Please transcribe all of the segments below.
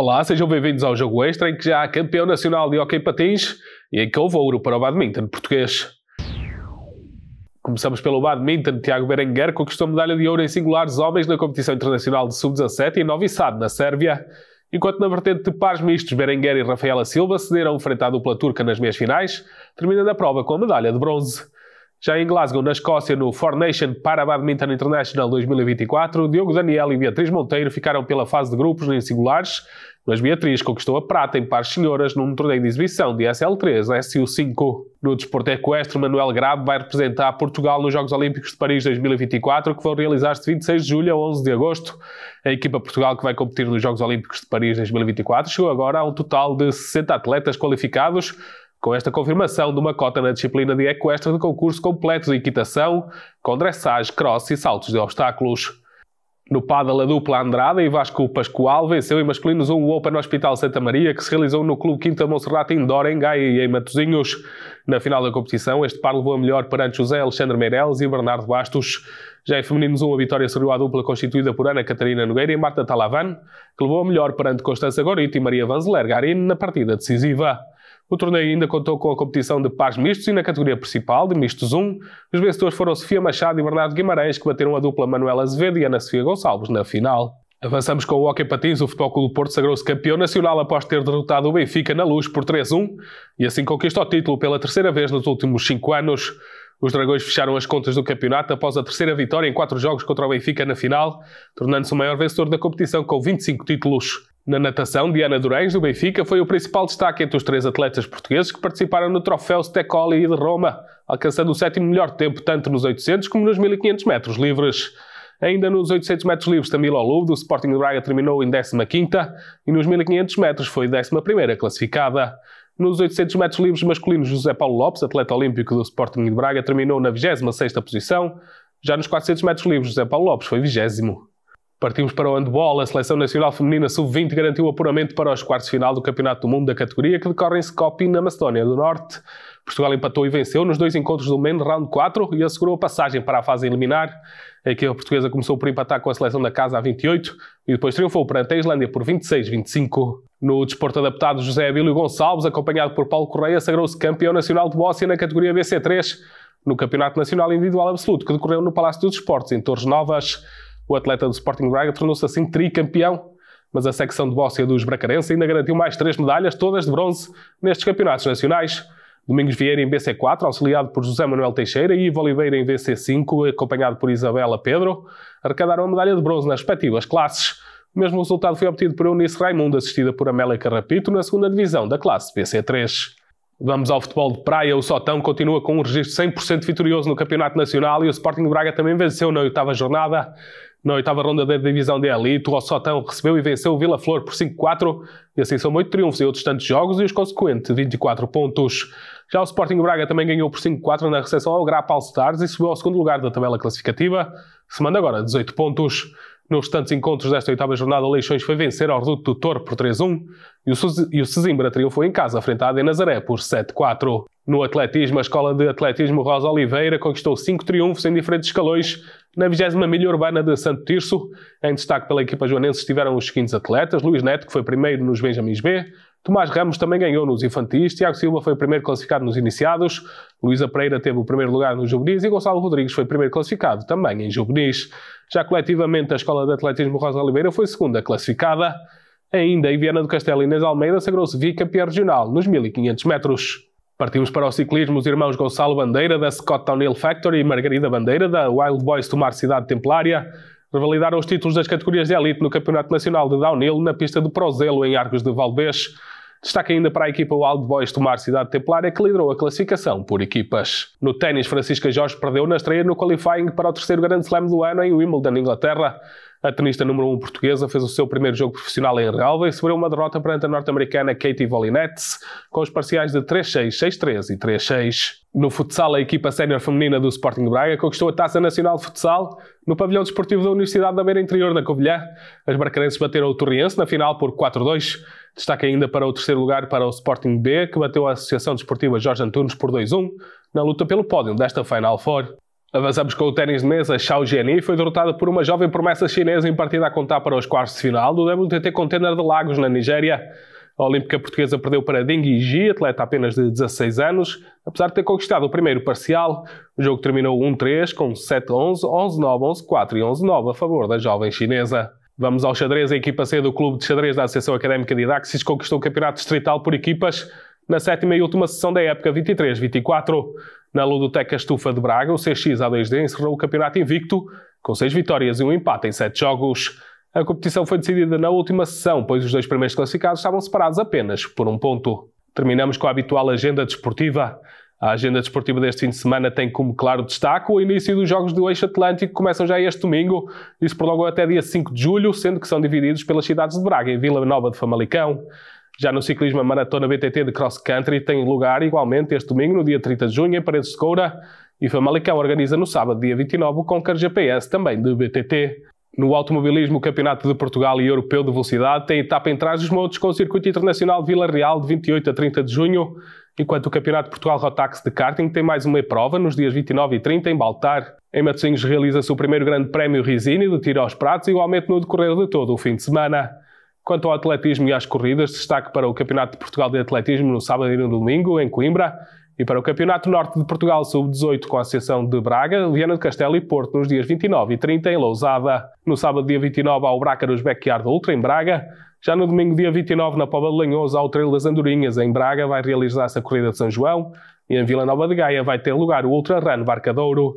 Olá, sejam bem-vindos ao Jogo Extra, em que já há campeão nacional de hockey patins e em que houve ouro para o badminton português. Começamos pelo badminton. Tiago Berenguer conquistou medalha de ouro em singulares homens na competição internacional de sub-17 em Novi Sad, na Sérvia. Enquanto na vertente de pares mistos, Berenguer e Rafaela Silva cederam frente à dupla turca nas meias finais, terminando a prova com a medalha de bronze. Já em Glasgow, na Escócia, no Nation para Badminton International 2024, Diogo Daniel e Beatriz Monteiro ficaram pela fase de grupos em singulares, mas Beatriz conquistou a prata em pares senhoras num torneio de exibição de SL3, né? SU5. No desporto equestre, Manuel Grabe vai representar Portugal nos Jogos Olímpicos de Paris 2024, que vão realizar-se de 26 de julho a 11 de agosto. A equipa Portugal que vai competir nos Jogos Olímpicos de Paris 2024 chegou agora a um total de 60 atletas qualificados, com esta confirmação de uma cota na disciplina de equestra de concurso completo de equitação, com dressage, cross e saltos de obstáculos. No pádel, a dupla Andrada e Vasco Pascoal venceu em masculinos um Open Hospital Santa Maria, que se realizou no Clube Quinta Monserrate Indoor, em Gaia e em Matosinhos. Na final da competição, este par levou a melhor perante José Alexandre Meireles e Bernardo Bastos. Já em femininos 1, a vitória serviu à dupla constituída por Ana Catarina Nogueira e Marta Talavan, que levou a melhor perante Constança Gorito e Maria Vanzeler Garin na partida decisiva. O torneio ainda contou com a competição de pares mistos e na categoria principal, de mistos 1, os vencedores foram Sofia Machado e Bernardo Guimarães, que bateram a dupla Manuela Azevedo e Ana Sofia Gonçalves na final. Avançamos com o Hockey Patins. O Futebol Clube do Porto sagrou-se campeão nacional após ter derrotado o Benfica na luz por 3-1 e assim conquista o título pela terceira vez nos últimos cinco anos. Os Dragões fecharam as contas do campeonato após a terceira vitória em quatro jogos contra o Benfica na final, tornando-se o maior vencedor da competição com 25 títulos. Na natação, Diana Durães, do Benfica, foi o principal destaque entre os três atletas portugueses que participaram no troféu Stecoli de Roma, alcançando o sétimo melhor tempo tanto nos 800 como nos 1500 metros livres. Ainda nos 800 metros livres, Tamila Lobo, do Sporting de Braga, terminou em 15ª e nos 1500 metros foi 11ª classificada. Nos 800 metros livres masculinos, José Paulo Lopes, atleta olímpico do Sporting de Braga, terminou na 26ª posição. Já nos 400 metros livres, José Paulo Lopes foi 20 Partimos para o handball. A seleção nacional feminina sub-20 garantiu o apuramento para os quartos final do Campeonato do Mundo da categoria que decorre em Skopje, na Macedónia do Norte. Portugal empatou e venceu nos dois encontros do Main Round 4 e assegurou a passagem para a fase eliminar. A equipa portuguesa começou por empatar com a seleção da casa a 28 e depois triunfou perante a Islândia por 26-25. No desporto adaptado, José Abílio Gonçalves, acompanhado por Paulo Correia, sagrou-se campeão nacional de Bósnia na categoria BC3 no Campeonato Nacional Individual Absoluto que decorreu no Palácio dos Esportes em Torres Novas. O atleta do Sporting Braga tornou-se assim tricampeão, mas a secção de bóssia dos Bracarense ainda garantiu mais três medalhas, todas de bronze, nestes campeonatos nacionais. Domingos Vieira em BC4, auxiliado por José Manuel Teixeira, e Ivo Oliveira em BC5, acompanhado por Isabela Pedro, arrecadaram a medalha de bronze nas respectivas classes. O mesmo resultado foi obtido por Eunice Raimundo, assistida por Amélia Carrapito, na segunda divisão da classe BC3. Vamos ao futebol de praia. O Sotão continua com um registro 100% vitorioso no Campeonato Nacional e o Sporting Braga também venceu na oitava jornada na oitava ronda da divisão de elite, o Sotão recebeu e venceu o Vila Flor por 5-4, e assim são oito triunfos em outros tantos jogos e os consequentes 24 pontos. Já o Sporting Braga também ganhou por 5-4 na recepção ao All Stars e subiu ao segundo lugar da tabela classificativa, Semana agora 18 pontos. Nos restantes encontros desta oitava jornada, o Leixões foi vencer ao Reduto do Toro por 3-1 e o Sesimbra triunfou em casa, frente à Nazaré, por 7-4. No atletismo, a Escola de Atletismo Rosa Oliveira conquistou cinco triunfos em diferentes escalões na 20 milha urbana de Santo Tirso. Em destaque pela equipa joanense estiveram os seguintes atletas. Luís Neto, que foi primeiro nos Benjamins B, Tomás Ramos também ganhou nos infantis, Tiago Silva foi o primeiro classificado nos iniciados, Luísa Pereira teve o primeiro lugar nos juvenis e Gonçalo Rodrigues foi primeiro classificado também em juvenis. Já coletivamente, a Escola de Atletismo Rosa Oliveira foi segunda classificada. Ainda em Viana do Castelo, Inês Almeida sagrou-se vice-campeã regional nos 1500 metros. Partimos para o ciclismo, os irmãos Gonçalo Bandeira da Scott Townhill Factory e Margarida Bandeira da Wild Boys Tomar Cidade Templária revalidaram os títulos das categorias de elite no Campeonato Nacional de Downhill na pista do Prozelo em Arcos de Valdez. Destaca ainda para a equipa Wild Boys Tomar Cidade Templária, que liderou a classificação por equipas. No ténis, Francisca Jorge perdeu na estreia no qualifying para o terceiro Grande Slam do ano em Wimbledon, Inglaterra a tenista número 1 um portuguesa fez o seu primeiro jogo profissional em Realva e sofreu uma derrota perante a norte-americana Katie Volinets, com os parciais de 3-6, 6-3 e 3-6. No futsal, a equipa sénior feminina do Sporting Braga conquistou a Taça Nacional de Futsal no pavilhão desportivo da Universidade da Beira Interior da Covilhã. As barcarenses bateram o Torriense na final por 4-2. Destaque ainda para o terceiro lugar para o Sporting B, que bateu a Associação Desportiva Jorge Antunes por 2-1 na luta pelo pódio desta Final Four. Avançamos com o ténis de mesa. Xiao Jiani foi derrotada por uma jovem promessa chinesa em partida a contar para os quartos de final do WTT Container de Lagos, na Nigéria. A olímpica portuguesa perdeu para Ding Yiji, atleta apenas de 16 anos, apesar de ter conquistado o primeiro parcial. O jogo terminou 1-3 com 7-11, 11-9, 11-4 e 11-9 a favor da jovem chinesa. Vamos ao xadrez. A equipa C do Clube de Xadrez da Associação Académica de Idaxis conquistou o campeonato distrital por equipas na sétima e última sessão da época 23-24. Na Ludoteca Estufa de Braga, o CX A2D encerrou o campeonato invicto, com seis vitórias e um empate em sete jogos. A competição foi decidida na última sessão, pois os dois primeiros classificados estavam separados apenas por um ponto. Terminamos com a habitual agenda desportiva. A agenda desportiva deste fim de semana tem como claro destaque o início dos Jogos do Eixo Atlântico, que começam já este domingo e se prolongam até dia 5 de julho, sendo que são divididos pelas cidades de Braga e Vila Nova de Famalicão. Já no ciclismo, a Maratona BTT de Cross Country tem lugar igualmente este domingo, no dia 30 de junho, em Paredes de Coura, e Famalicão organiza no sábado, dia 29, o Concar GPS, também de BTT. No automobilismo, o Campeonato de Portugal e Europeu de Velocidade tem etapa em trás dos montes com o Circuito Internacional de Vila Real, de 28 a 30 de junho, enquanto o Campeonato de Portugal Rotax de karting tem mais uma prova nos dias 29 e 30 em Baltar. Em Matosinhos realiza-se o primeiro grande prémio Risini do tiro aos pratos, igualmente no decorrer de todo o fim de semana. Quanto ao atletismo e às corridas, destaque para o Campeonato de Portugal de Atletismo no sábado e no domingo, em Coimbra, e para o Campeonato Norte de Portugal Sub-18 com a Associação de Braga, Viana de Castelo e Porto nos dias 29 e 30 em Lousada. No sábado, dia 29, há o Braca dos Backyard Ultra em Braga. Já no domingo, dia 29, na Pova de Lanhoso, o Trail das Andorinhas em Braga, vai realizar-se a Corrida de São João e em Vila Nova de Gaia vai ter lugar o Ultra Run Barcadouro.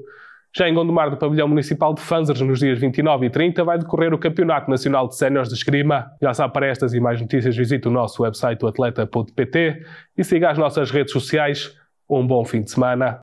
Já em Gondomar, do Pavilhão Municipal de Fanzers, nos dias 29 e 30, vai decorrer o Campeonato Nacional de Séniores de Esgrima. Já sabe, para estas e mais notícias, visite o nosso website, o atleta.pt, e siga as nossas redes sociais. Um bom fim de semana.